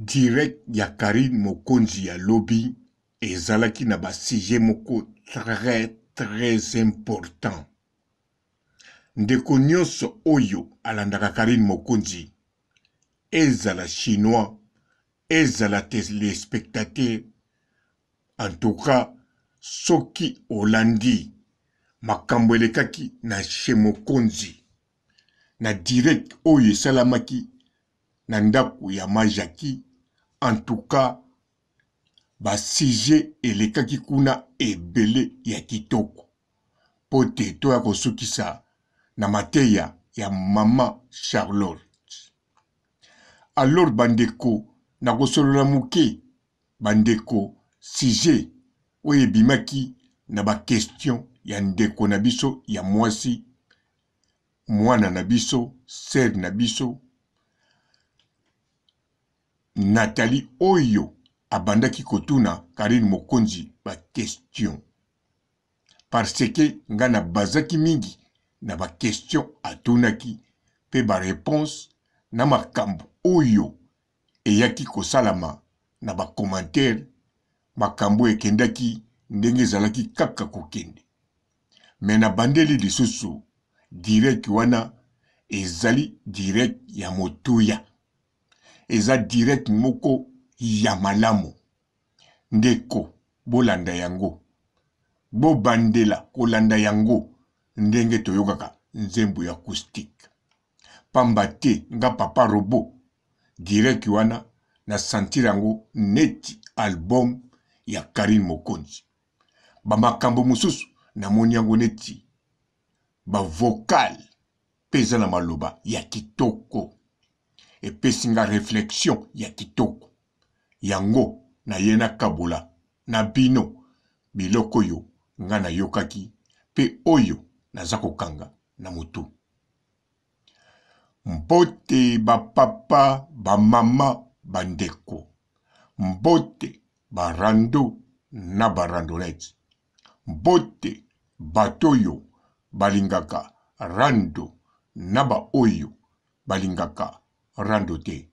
direct ya karine mokonzi ya lobi ezalaki na basije moko très très important ndeko nyonso oyo alandaka karine mokonzi ezala chinois ezala telespectateur en tout cas soki olandi makambo elekaki na che mokonzi na direct oyo esalamaki na ndako ya majaki en tout cas basije elekaki kuna ebele ya kitoko mpo te toya kosukisa na mateya ya mama charlotte alors bandeko nakosolola moke bandeko sije oyo ebimaki na bakestion ya ndeko na biso ya mwasi mwana na biso ser na biso natali oyo abandaki kotuna karine mokonzi bakestio parseke ngai nabazaki mingi na bakestio atunaki mpe bareponse na makambo oyo eyaki kosalama na bakomantere makambo ekendaki ndenge ezalaki kaka kokende me nabandeli lisusu direkt wana ezali direkt ya motuya eza direct moko ya malamu ndeko bolanda yango bobandela kolanda yango ndenge toyokaka nzembo ya acoustique pamba te nga papa robo direct wana na sentir yango neti album ya karine mokonzi bamakambo mosusu namoni yango neti bavokale mpe eza na maloba ya kitoko epesi nga reflexion ya kitoko yango naye nakabola na bino biloko oyo nga nayokaki mpe oyo naza kokanga na motu mbote bapapa bamama bandeko mbote barando na barandolete mbote bato oyo balingaka rando na baoyo balingaka rando te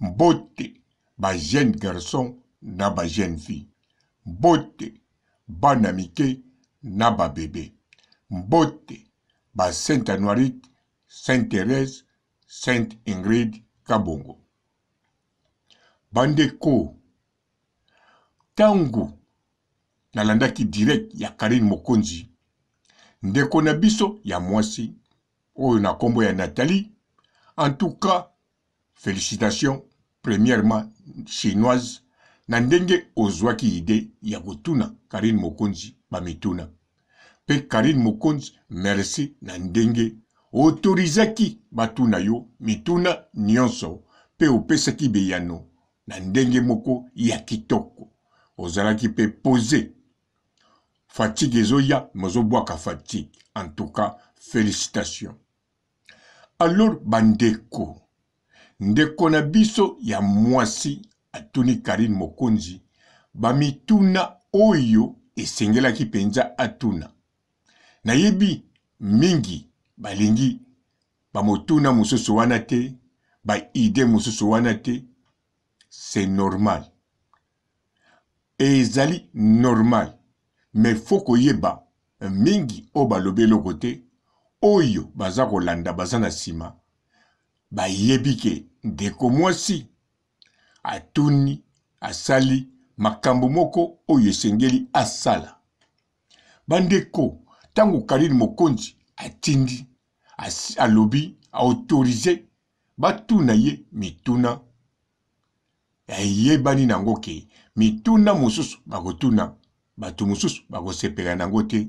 mbote bajeune garson na bajeune fille mbote bana mike na babebe mbote basainte anoirite sainte therese sainte ingrid kabongo bandeko ntango nalandaki direct ya karine mokonzi ndeko na biso ya mwasi oyo na nkombo ya nathalie antuka félicitations premièrement chinoise na ndenge ozwaki ide ya kotuna karine mokonzi bamituna mpe karine mokonzi merci na ndenge otorizaki bato na yo mituna nyonso mpe opesaki beyano na ndenge moko ya kitoko ozalaki mpe pose fatike ezoya mozobwaka fatike en tout cas félicitation alors bandeko ndeko na biso ya mwasi atuni karine mokonzi bamituna oyo esengelaki mpenza atuna nayebi mingi balingi bamotuna mosusu wana te baide mosusu wana te c'est normal ezali normal me fo koyeba mingi oyo balobi eloko te oyo baza kolanda baza na nsima bayebi ke ndeko mwasi atuni asali makambo moko oyo esengeli asala bandeko ntango kalili mokonzi atindi alobi aautorize batuna ye mituna eyebani nango ke mituna mosusu bakotuna bato mosusu bakosepela nango te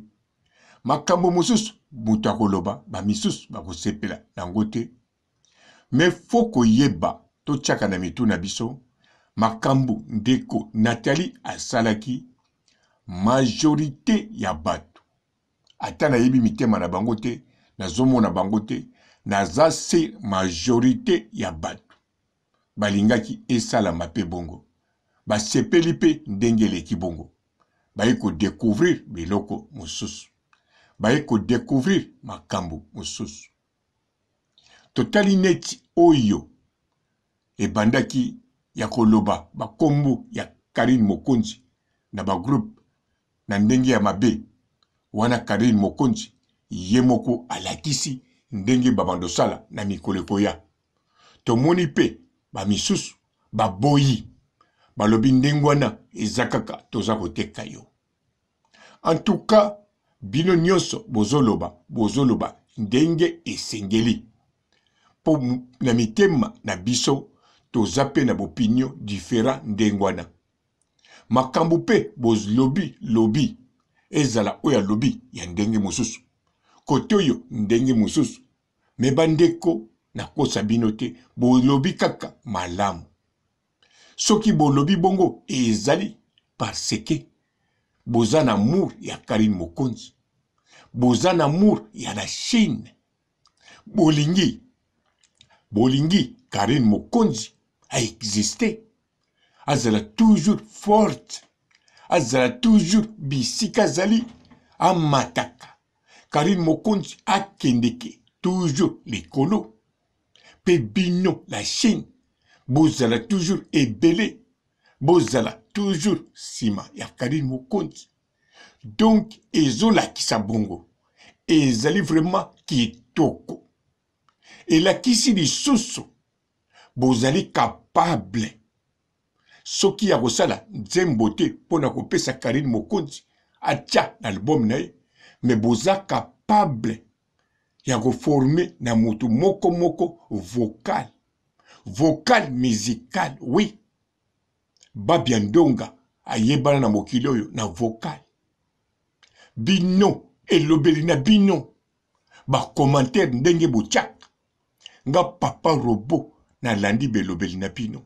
makambo mosusu moto akoloba bamisusu bakosepela nango te me fɔɔ koyeba totiaka na mitu na biso makambo ndeko natali asalaki majorite ya bato ata nayebi mitema na bango te nazomona bango te naza se majorite ya bato balingaki esalama mpe bongo basepeli mpe ndenge eleki bongo baye kodekouvrir biloko mosusu baye kodekouvrir makambo mosusu totali neti oyo ebandaki ya koloba bakombo ya karine mokonzi na bagroupe na ndenge ya mabe wana karine mokonzi ye moko alakisi ndenge babandosala na mikolo ekoya tomoni mpe bamisusu baboyi balobi ndenge wana eza kaka toza koteka yo antuka bino nyonso bozoloba bozoloba ndenge esengeli mpo na mitema na biso toza mpe na bopinio difera ndenge wana makambo mpe bolobi lobi ezala oyo alobi ya ndenge mosusu kote oyo ndenge mosusu me bandeko nakosa bino te bolobi kaka malamu soki bolobi bongo ezali parseke boza na mour ya karine mokonzi boza na mour ya la chine bolingi bolingi karine mokonzi aexiste azala toujours forte azala toujours bisika azali amataka karine mokonzi akendeke toujours likolo mpe bino na chine bozala toujours ebele bozala toujours nsima ya karine mokonzi donk ezolakisa bongo ezali vraiment kitoko elakisi lisusu bozali kapable soki ya kosala nzembo te mpo na kopesa karine mokonzi atya na albome na ye me boza kapable ya koforme na motu moko moko vocal vocal musical oui babia ndonga ayebana na mokili oyo na vocal bino elobeli na bino bacommentaire ndenge botya nga papa robo nalandi belobeli na bino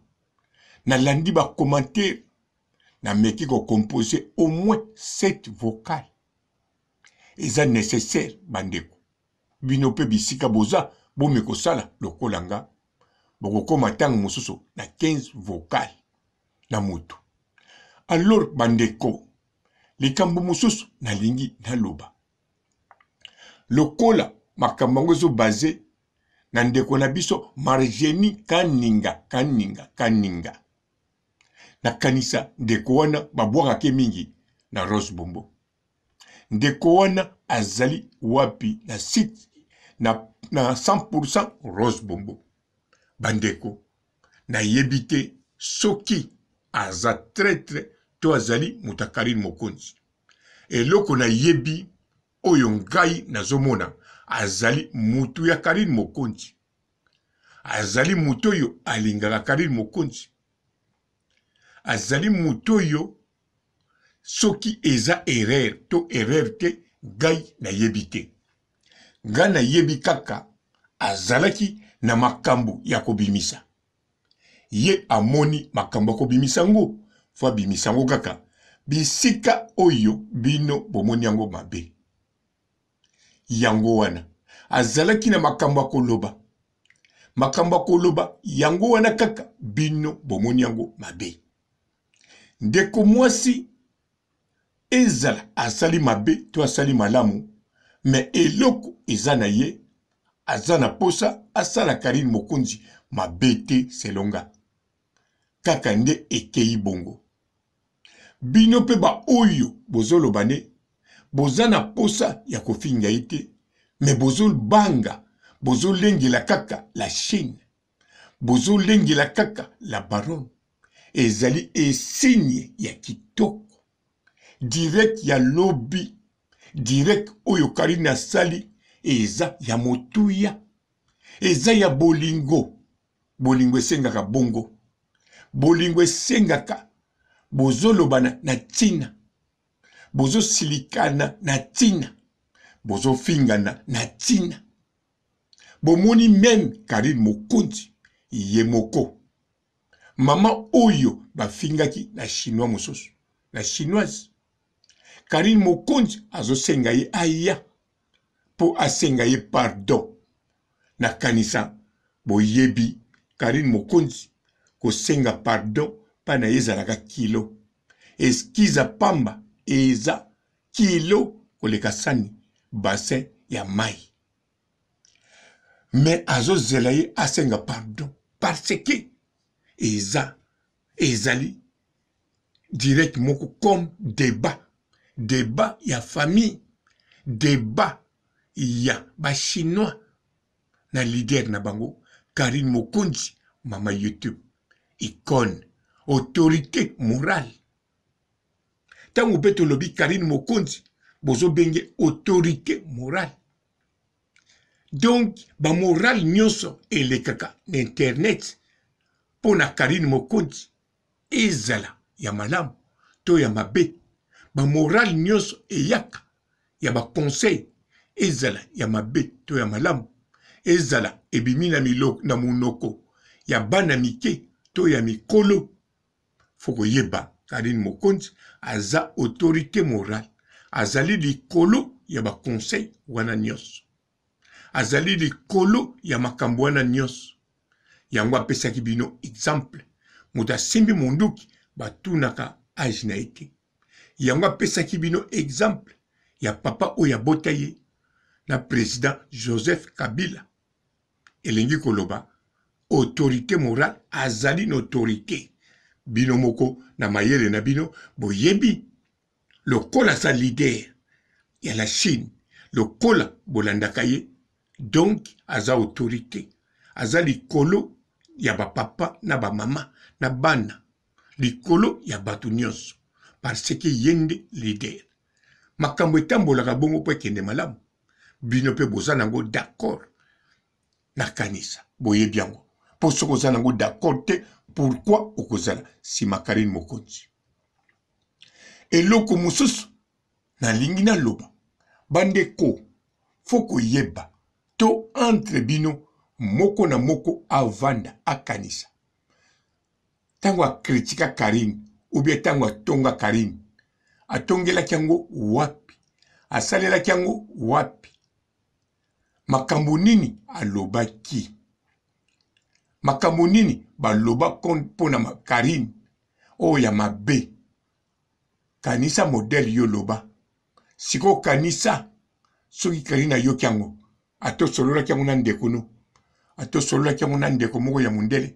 nalandi bacommentaire nameki kocompose au moins 7 vocal eza nécessaire bandeko bino mpe bisika boza bomi kosala lokola nga bokokóma ntango mosusu na 15 vocal na motu alors bandeko likambo mosusu nalingi naloba lokola makambo yango ezobaze na ndeko na biso margeni kaninga kaninga kaninga nakanisa ndeko wana babwakake mingi na rose bombo ndeko wana azali wapi na site na, na 100 rose bombo bandeko nayebi te soki aza traître to azali moto akarine mokonzi eloko nayebi oyo ngai nazomona azali motu ya karine mokonzi azali motu oyo alingaka karine mokonzi azali motu oyo soki eza erreur to erreur te ngai nayebi te ngai nayebi kaka azalaki na makambo ya kobimisa ye amoni makambo ya kobimisa yango fo abimisa yango kaka bisika oyo bino bomoni yango mabe yango wana azalaki na makambo ya koloba makambo ya koloba yango wana kaka bino bomoni yango mabe ndeko mwasi ezala asali mabe to asali malamu me eloko eza na ye aza na posa asalaka nini mokonzi mabe te selonga kaka nde ekei bongo bino mpe baoyo bozoloba nde boza na posa ya kofinga ye te me bozobanga bozolengela kaka la chine bozolengela kaka la baronne ezali esigne ya kitoko direct ya lobi direct oyo karine asali eza ya motuya eza ya bolingo bolingo esengaka bongo bolingo esengaka bozolobana na ntina bozosilikana na ntina bozofingana na ntina bomoni meme karine mokonzi ye moko mama oyo bafingaki na chinois mosusu na chinoise karine mokonzi azosenga ye aya mpo asenga ye pardon nakanisa boyebi karine mokonzi kosenga pardon mpa na ye ezalaka kilo eskiza pamba eza kilo koleka sani basin ya mai me azozela ye asenga pardon parce ke eza ezali direct moko comme débat débat ya famille débat ya bachinois na lider na bango karine mokonzi mama youtube icone autorité morale ntango mpe tolobi karine mokonzi bozobenge autorité morale donk bamorale nyonso elekaka na internet mpo na karine mokonzi ezala ya malamu to ya mabe bamorale nyonso eyaka ya baconseil ezala ya mabe to ya malamu ezala ebimi na, na monoko ya bana mike to ya mikolo fo koyeba nini mokonzi aza autorité morale azali likolo ya bakonseil wana nyonso azali likolo ya makambo wana nyonso yango apesaki bino exemple moto asimbi monduki batunaka age na ye te yango apesaki bino exemple ya papa oyo abota ye na président joseph kabila elingi koloba autorité morale azali na autorité bino moko na mayele na bino boyebi lokola aza lider ya la chine lokola bolandaka ye donk aza autorité aza likolo ya bapapa na bamama na bana likolo ya bato nyonso parce ke ye nde lider makambo etambolaka bongo mpo ekende malamu bino mpe boza nango d'accord na kanisa boyebi yango mpo soki oza nango d'accord te pourquoi okozala nsima karine mokonzi eloko mosusu nalingi naloba bandeko fo koyeba to entre bino moko na moko avanda akanisa ntango akritika karine obia ntango atonga karine atongelaki yango wapi asalelaki yango wapi makambo nini alobaki makambo nini baloba mpo na karine oyo oh, ya mabe kanisa modele yo loba sikoyo kanisa soki karine ayoki yango atosololaki yango na ndeko no atosololaki yango na ndeko moko ya mondele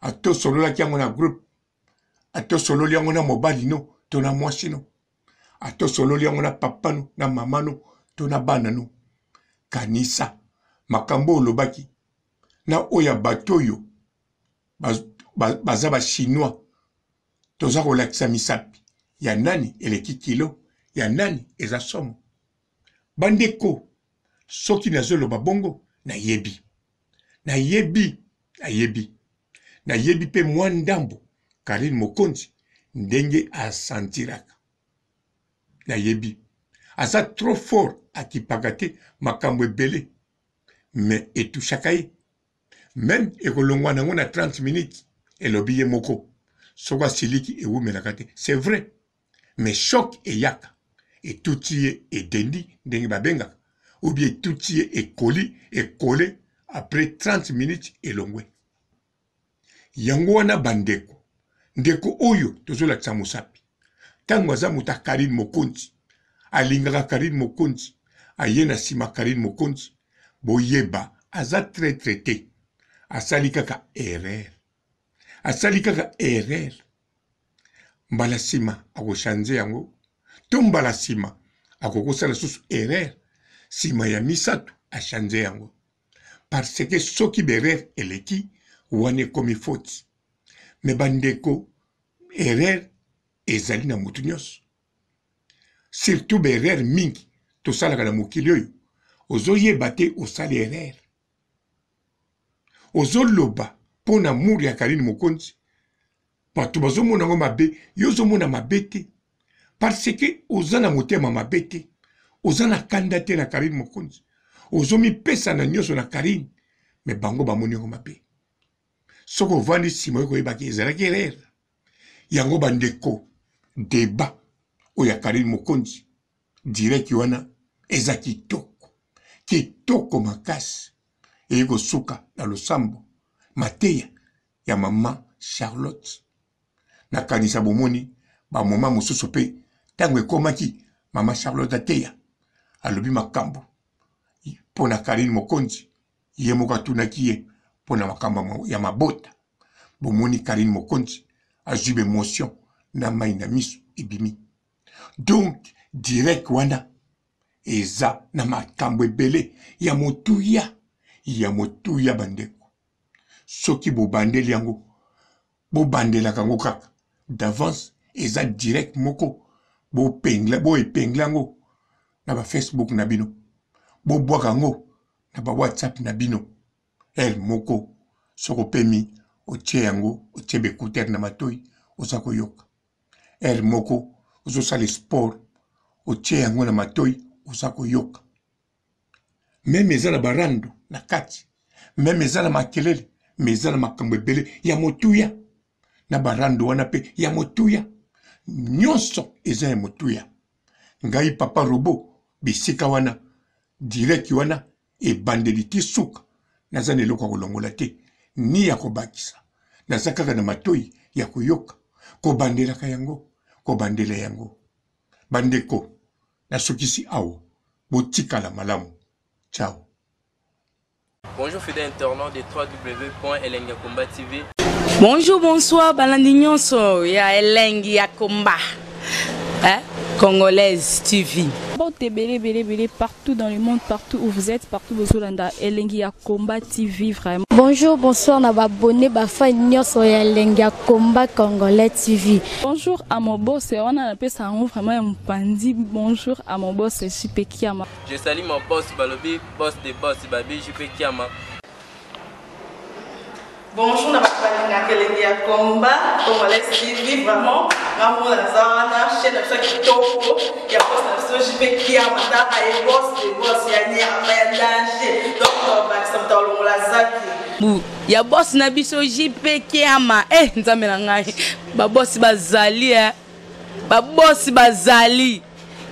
atosololaki yango na groupe atosololi yango na mobali no to na mwasi no atosololi yango na papa no na mama no to na bana no kanisa makambo olobaki na oyo ya bato oyo baza bachinois toza kolakisa misapi ya nani eleki kilo ya nani eza somo bandeko soki nazoloba bongo nayebi nayebi nayebi nayebi mpe mwa ndambo karine mokonzi ndenge asentiraka nayebi aza trop fort akipaka te makambo ebele me etushaka ye meme ekolongwa nango na 30 minutes elobi ye moko soko asiliki ewumelaka te c'est vrai mais shok eyaka etuti ye edendi ndenge babengaka oubien etuti ye ekoli ekole après 30 minutes elongwe yango wana bandeko ndeko oyo tozolakisa mosapi ntango aza moto akarine mokonzi alingaka karine mokonzi aye na nsima karine mokonzi boyeba aza traître te asali kaka erreur asali kaka erreur mbala nsima akoshanze yango to mbala nsima akokosala lisusu erreur nsima ya misato ashanze yango parce ke soki berere eleki wana ekomi foti me bandeko erreur ezali na motu nyonso surtout baerreur mingi tosalaka na mokili oyo ozoyeba te osala erreur ozoloba mpo na mure ya karine mokonzi bato bazomona yango mabe yo ozomona mabe te parce ke oza na motema mabe te oza na kanda te na karine mokonzi ozomipesa na nyonso na karine me bango bamoni yango mabe soki ovandi nsima oyo koyebaki ezalaki erreur yango bandeko deba oyo ya karine mokonzi direki wana eza kitoko kitoko makasi eye kosuka na losambo mateya ya mama charlotte nakanisa bomoni bamoma mosusu mpe ntango ekomaki mama charlotte ateya alobi makambo mpo na karine mokonzi ye moko atunaki ye mpo na makambo ya mabota bomoni karine mokonzi azwi bemotion na mai na miso ebimi donk direk wana eza na makambo ebele ya motuya ya motuya bandeko soki bobandeli yango bobandelaka yango kaka d'avance eza direct moko bopengla boepengla yango na bafacebook na bino bobwaka yango na bawhatsapp na bino ele moko soko opemi otie yango otie baekutere na matoi oza koyoka ele moko ozosala sport otie yango na matoi oza koyoka meme eza na barando na kati meme eza na makelele me eza na makambo ebele ya motuya na barando wana mpe ya motuya nyonso eza ya motuya ngai papa robo bisika wana direki wana ebandeli ti suka naza na eloko ya kolongola te ni ya kobakisa naza kaka na matoi ya koyoka kobandelaka yango kobandela yango bandeko nasukisi awa botikala malamu Ciao. Bonjour fidèles internautes de www.elengiakomba TV. Bonjour, bonsoir, balandi il ya Elengi ya Komba. Hein? Congolaise TV. Partout dans le monde, partout où vous êtes, partout vous Elengi à Combat TV vraiment. Bonjour, bonsoir, on a abonné Bafa a Elengi Combat Congolais TV. Bonjour à mon boss, on a appelé ça vraiment un pandi. Bonjour à mon boss, super Kiama. Je salue mon boss Balobi, boss de boss Babi suis Kiama. Bonjour, balingaka elengi ya komba congolais tv vraiment ngambo naza wana chaîne na biso ya kitoko ya bose na biso jpe kiama taka ye bose de bose ya nyama ya danger donc bakisa moto alongola zaki ya bosi na biso jpe kiama e nzambe na ngai babosi bazali e eh. babosi bazali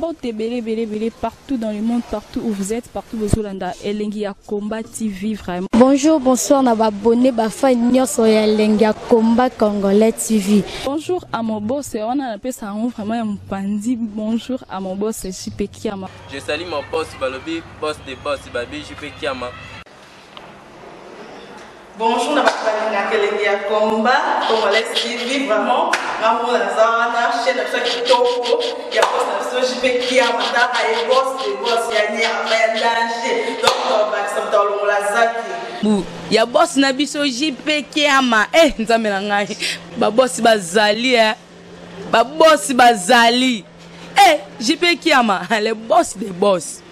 porte belé partout dans le monde, partout où vous êtes, partout où vous êtes, Elengi ya combat TV vraiment. Bonjour, bonsoir, na abonné bafa nyonso ya Elengi ya combat congolais TV. Bonjour à mon boss, on a appelé ça vraiment ya mpandi. Bonjour à mon boss, JP Kiama. Je salue mon boss Balobi, boss de boss Babi JP Kiama. bonjour na bato balingaka elenge ya komba congolais tv vraiment ngambo naza wana chaine na biso ya kitoko ya bos na biso jipe kia mataka ye bos de bos ya nyama ya danger donc bakisa moto alongola zaki ya bosi na biso jipe kiama e eh, nzambe na ngai babosi bazali e eh. babosi bazali e eh, jipe kiama le boss de boss